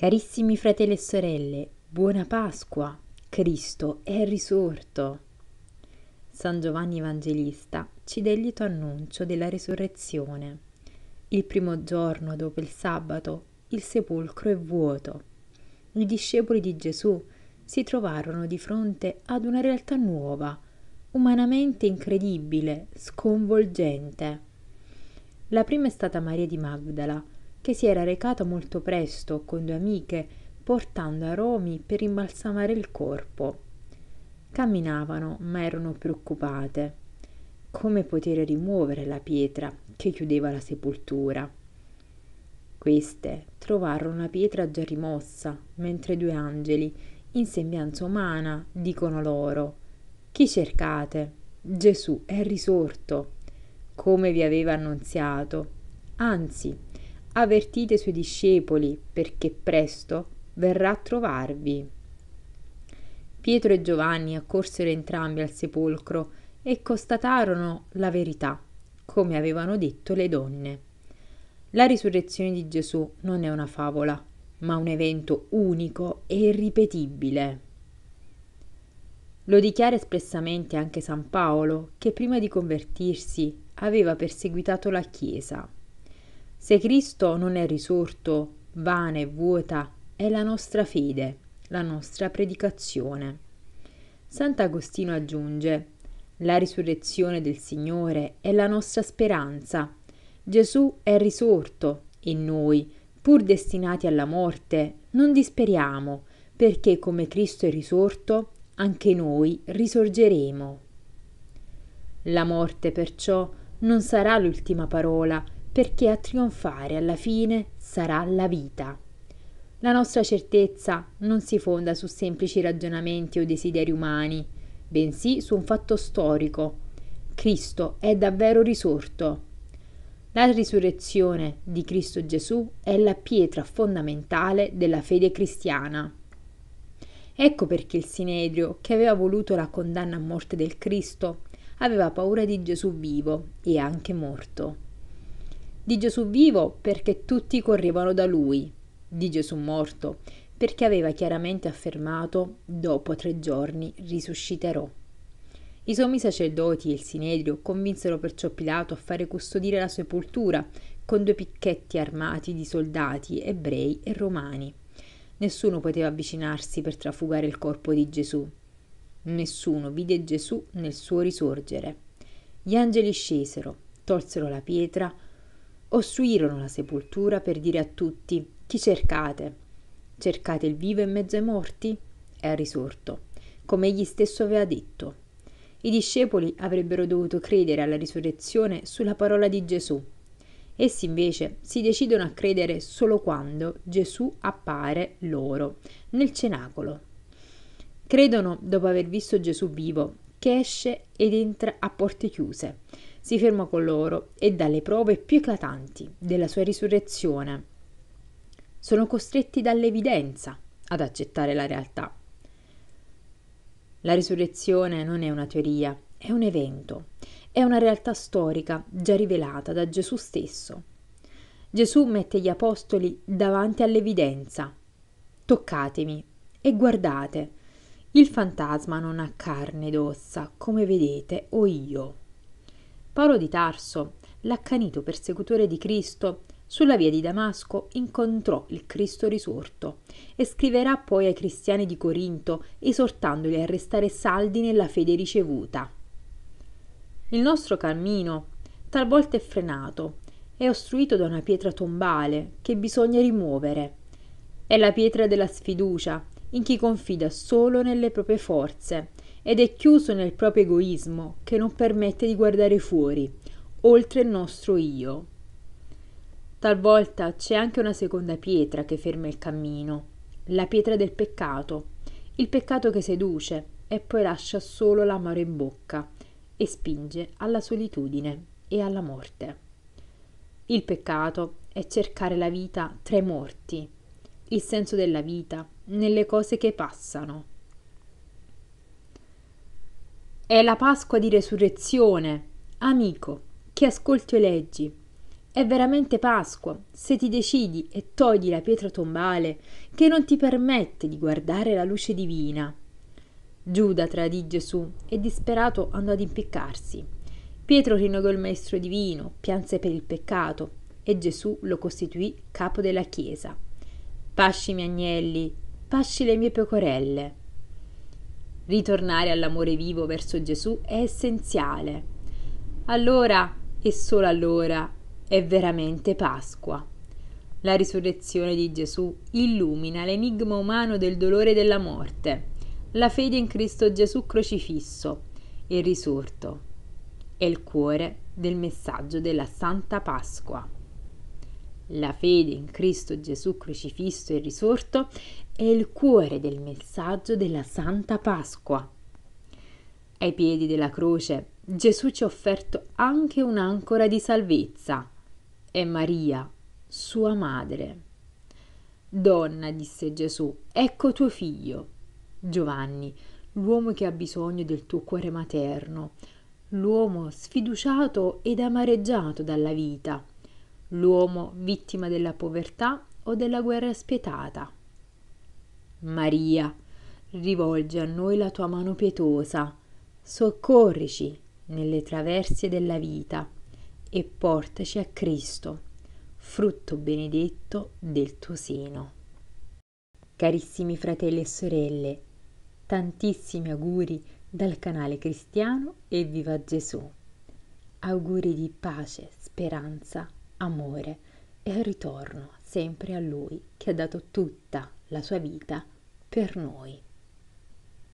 Carissimi fratelli e sorelle, buona Pasqua! Cristo è risorto! San Giovanni Evangelista ci dà il lieto annuncio della risurrezione. Il primo giorno dopo il sabato il sepolcro è vuoto. I discepoli di Gesù si trovarono di fronte ad una realtà nuova, umanamente incredibile, sconvolgente. La prima è stata Maria di Magdala, che si era recata molto presto con due amiche portando aromi per imbalsamare il corpo. Camminavano, ma erano preoccupate. Come poter rimuovere la pietra che chiudeva la sepoltura? Queste trovarono la pietra già rimossa, mentre due angeli, in sembianza umana, dicono loro, Chi cercate? Gesù è risorto, come vi aveva annunziato. Anzi, avvertite i suoi discepoli, perché presto verrà a trovarvi. Pietro e Giovanni accorsero entrambi al sepolcro e constatarono la verità, come avevano detto le donne. La risurrezione di Gesù non è una favola, ma un evento unico e irripetibile. Lo dichiara espressamente anche San Paolo, che prima di convertirsi aveva perseguitato la Chiesa. Se Cristo non è risorto, vana e vuota è la nostra fede, la nostra predicazione. Sant'Agostino aggiunge, la risurrezione del Signore è la nostra speranza. Gesù è risorto e noi, pur destinati alla morte, non disperiamo, perché come Cristo è risorto, anche noi risorgeremo. La morte perciò non sarà l'ultima parola perché a trionfare alla fine sarà la vita. La nostra certezza non si fonda su semplici ragionamenti o desideri umani, bensì su un fatto storico. Cristo è davvero risorto. La risurrezione di Cristo Gesù è la pietra fondamentale della fede cristiana. Ecco perché il Sinedrio, che aveva voluto la condanna a morte del Cristo, aveva paura di Gesù vivo e anche morto di Gesù vivo perché tutti correvano da lui, di Gesù morto perché aveva chiaramente affermato dopo tre giorni risusciterò. I sommi sacerdoti e il Sinedrio convinsero perciò Pilato a fare custodire la sepoltura con due picchetti armati di soldati ebrei e romani. Nessuno poteva avvicinarsi per trafugare il corpo di Gesù. Nessuno vide Gesù nel suo risorgere. Gli angeli scesero, tolsero la pietra, ossuirono la sepoltura per dire a tutti chi cercate cercate il vivo in mezzo ai morti è risorto come egli stesso aveva detto i discepoli avrebbero dovuto credere alla risurrezione sulla parola di Gesù Essi invece si decidono a credere solo quando Gesù appare loro nel cenacolo. Credono, dopo aver visto Gesù vivo, che esce ed entra a porte chiuse, si ferma con loro e dà le prove più eclatanti della sua risurrezione. Sono costretti dall'evidenza ad accettare la realtà. La risurrezione non è una teoria, è un evento, è una realtà storica già rivelata da Gesù stesso. Gesù mette gli apostoli davanti all'evidenza. Toccatemi e guardate, il fantasma non ha carne ed ossa, come vedete, o io. Paolo di Tarso, l'accanito persecutore di Cristo, sulla via di Damasco incontrò il Cristo risorto e scriverà poi ai cristiani di Corinto esortandoli a restare saldi nella fede ricevuta. Il nostro cammino talvolta è frenato, è ostruito da una pietra tombale che bisogna rimuovere. È la pietra della sfiducia in chi confida solo nelle proprie forze, ed è chiuso nel proprio egoismo che non permette di guardare fuori, oltre il nostro io. Talvolta c'è anche una seconda pietra che ferma il cammino, la pietra del peccato, il peccato che seduce e poi lascia solo l'amaro in bocca e spinge alla solitudine e alla morte. Il peccato è cercare la vita tra i morti, il senso della vita nelle cose che passano, è la Pasqua di resurrezione. Amico, che ascolti e leggi. È veramente Pasqua se ti decidi e togli la pietra tombale che non ti permette di guardare la luce divina. Giuda tradì Gesù e disperato andò ad impiccarsi. Pietro rinnegò il Maestro divino, pianse per il peccato e Gesù lo costituì capo della Chiesa. Pasci miei agnelli, pasci le mie pecorelle ritornare all'amore vivo verso Gesù è essenziale. Allora, e solo allora, è veramente Pasqua. La risurrezione di Gesù illumina l'enigma umano del dolore della morte, la fede in Cristo Gesù crocifisso e risorto. È il cuore del messaggio della Santa Pasqua la fede in Cristo Gesù crocifisso e risorto è il cuore del messaggio della Santa Pasqua. Ai piedi della croce Gesù ci ha offerto anche un'ancora di salvezza È Maria, sua madre. Donna, disse Gesù, ecco tuo figlio. Giovanni, l'uomo che ha bisogno del tuo cuore materno, l'uomo sfiduciato ed amareggiato dalla vita l'uomo vittima della povertà o della guerra spietata. Maria, rivolge a noi la tua mano pietosa, soccorrici nelle traversie della vita e portaci a Cristo, frutto benedetto del tuo seno. Carissimi fratelli e sorelle, tantissimi auguri dal canale cristiano e viva Gesù. Auguri di pace, speranza amore e ritorno sempre a Lui che ha dato tutta la sua vita per noi.